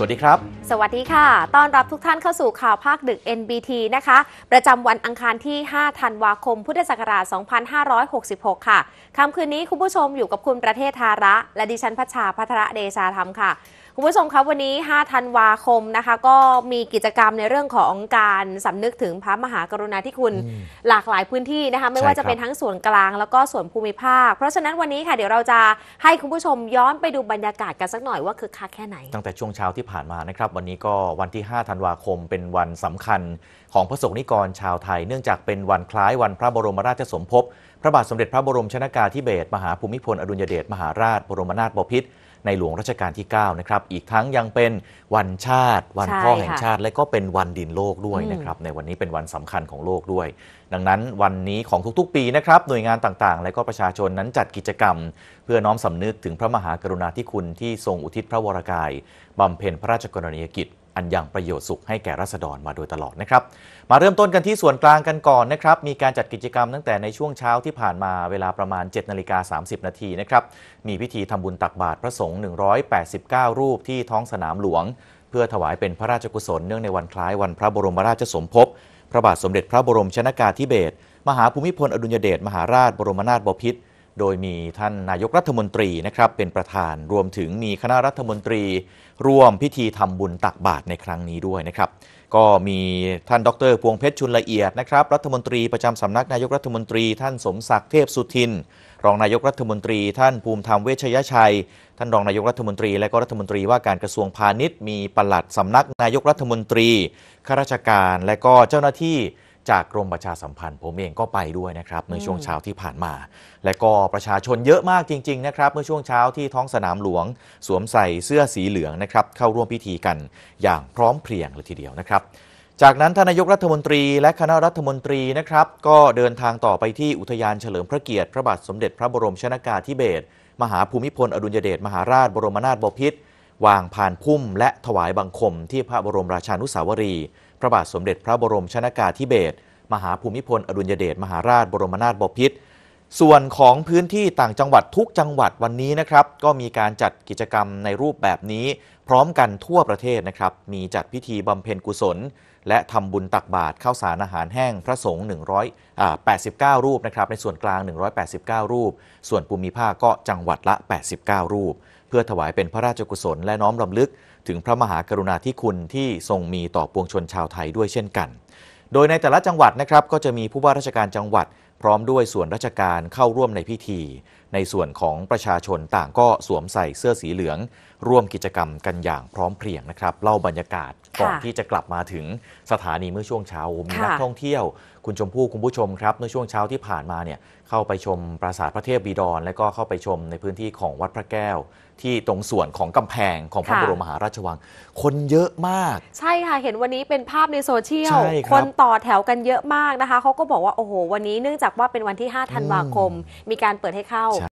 สวัสดีครับสวัสดีค่ะ ต้อนรับทุกท่านเข้าสู่ข่าวภาคดึก NBT นะคะ ประจำวันอังคารที่ 5 ธันวาคม พุทธศักราช 2566 ค่ะ ค่ำคืนนี้คุณผู้ชมอยู่กับคุณประเทศธาระ และดิฉันพัชชาพัทระเดชาธรรมค่ะ คุณผู้ชมครับวันนี้ 5 ธันวาคมนะคะ ก็มีกิจกรรมในเรื่องของการสำนึกถึงพระมหากรุณาธิคุณหลากหลายพื้นที่นะคะไม่ว่าจะเป็นทั้งส่วนกลางแล้วก็ส่วนภูมิภาค เพราะฉะนั้นวันนี้ค่ะเดี๋ยวเราจะให้คุณผู้ชมย้อนไปดูบรรยากาศกันสักหน่อยว่าคึกคักแค่ไหน ตั้งแต่ช่วงเช้าที่ผ่านมานะครับวันนี้ก็วันที่5ธันวาคมเป็นวันสำคัญของพระสงฆ์นิกรชาวไทยเนื่องจากเป็นวันคล้ายวันพระบรมราชสมภพพระบาทสมเด็จพระบรมชนากาธิเบศรมหาภูมิพลอดุลยเดชมหาราช บรมนาถบพิตรในหลวงรัชกาลที่9นะครับอีกทั้งยังเป็นวันชาติ วันพ่อแห่งชาติ และก็เป็นวันดินโลกด้วยนะครับในวันนี้เป็นวันสำคัญของโลกด้วย ดังนั้นวันนี้ของทุกๆปีนะครับหน่วยงานต่างๆ และก็ประชาชนนั้นจัดกิจกรรม เพื่อน้อมสำนึกถึงพระมหากรุณาธิคุณที่ทรงอุทิศพระวรากาย บำเพ็ญพระราชกรณียกิจันยังประโยชน์สุขให้แก่รัษฎรมาโดยตลอดนะครับ มาเริ่มต้นกันที่ส่วนกลางกันก่อนนะครับ มีการจัดกิจกรรมตั้งแต่ในช่วงเช้าที่ผ่านมาเวลาประมาณ7นาฬิกาสานาทีนะครับ มีพิธีทำบุญตักบาตรพระสงฆ์189 รูปที่ท้องสนามหลวง เพื่อถวายเป็นพระราชกุศล เนื่องในวันคล้ายวันพระบรมราชสมภพพระบาทสมเด็จพระบรมชนากาธิเบศรมหาภูมิพลอดุลยเดชมหาราชบรมนาถบพิตรโดยมีท่านนายกรัฐมนตรีนะครับเป็นประธานรวมถึงมีคณะรัฐมนตรี ร่วมพิธีทำบุญตักบาตรในครั้งนี้ด้วยนะครับ ก็มีท่านดรพวงเพชรชุนละเอียดนะครับรัฐมนตรีประจำสำนักนายกรัฐมนตรี ท่านสมศักดิ์เทพสุทินรองนายกรัฐมนตรี ท่านภูมิธรรมเวชยชัย ท่านรองนายกรัฐมนตรีและก็รัฐมนตรีว่าการกระทรวงพาณิชย์ มีปลัดสำนักนายกรัฐมนตรีข้าราชการ และก็เจ้าหน้าที่จากกรมประชาสัมพันธ์ผมเองก็ไปด้วยนะครับเมื่อช่วงเช้าที่ผ่านมา และก็ประชาชนเยอะมากจริงๆนะครับเมื่อช่วงเช้าที่ท้องสนามหลวง สวมใส่เสื้อสีเหลืองนะครับเข้าร่วมพิธีกันอย่างพร้อมเพรียงเลยทีเดียวนะครับ จากนั้นทนายกรัฐมนตรีและคณะรัฐมนตรีนะครับก็เดินทางต่อไปที่อุทยานเฉลิมพระเกียรติพระบาทสมเด็จ พระบรมชนากาธิเบศรมหาภูมิพลอดุลยเดชมหาราชบรมนาถบพิตรวางผ่านพุ่ม และถวายบังคมที่พระบรมราชานุสาวรีพระบาทสมเด็จพระบรมชนากาธิเบศรมหาภูมิพล อดุลยเดชมหาราชบรมนาถบพิตรส่วนของพื้นที่ต่างจังหวัดทุกจังหวัดวันนี้นะครับ ก็มีการจัดกิจกรรมในรูปแบบนี้พร้อมกันทั่วประเทศนะครับ มีจัดพิธีบำเพ็ญกุศล และทำบุญตักบาตรข้าวสารอาหารแห้งพระสงฆ์189 รูปนะครับในส่วนกลาง 189 รูป ส่วนภูมิภาคก็จังหวัดละ 89 รูป เพื่อถวายเป็นพระราชกุศล และน้อมรำลึกถึงพระมหากรุณาธิคุณที่ทรงมีต่อปวงชนชาวไทยด้วยเช่นกัน โดยในแต่ละจังหวัดนะครับก็จะมีผู้ว่าราชการจังหวัด พร้อมด้วยส่วนราชการเข้าร่วมในพิธี ในส่วนของประชาชนต่างก็สวมใส่เสื้อสีเหลือง ร่วมกิจกรรมกันอย่างพร้อมเพรียงนะครับเล่าบรรยากาศก่อนที่จะกลับมาถึงสถานีเมื่อช่วงเช้ามีนักท่องเที่ยว คุณชมพู่คุณผู้ชมครับเมื่อช่วงเช้าที่ผ่านมาเนี่ยเข้าไปชมปราสาทพระเทพบิดร และก็เข้าไปชมในพื้นที่ของวัดพระแก้วที่ตรงส่วนของกำแพงของพระบรมมหาราชวัง คนเยอะมาก ใช่ค่ะ เห็นวันนี้เป็นภาพในโซเชียล คนต่อแถวกันเยอะมากนะคะ เขาก็บอกว่าโอ้โหวันนี้เนื่องจากว่าเป็นวันที่ 5 ธันวาคมมีการเปิดให้เข้า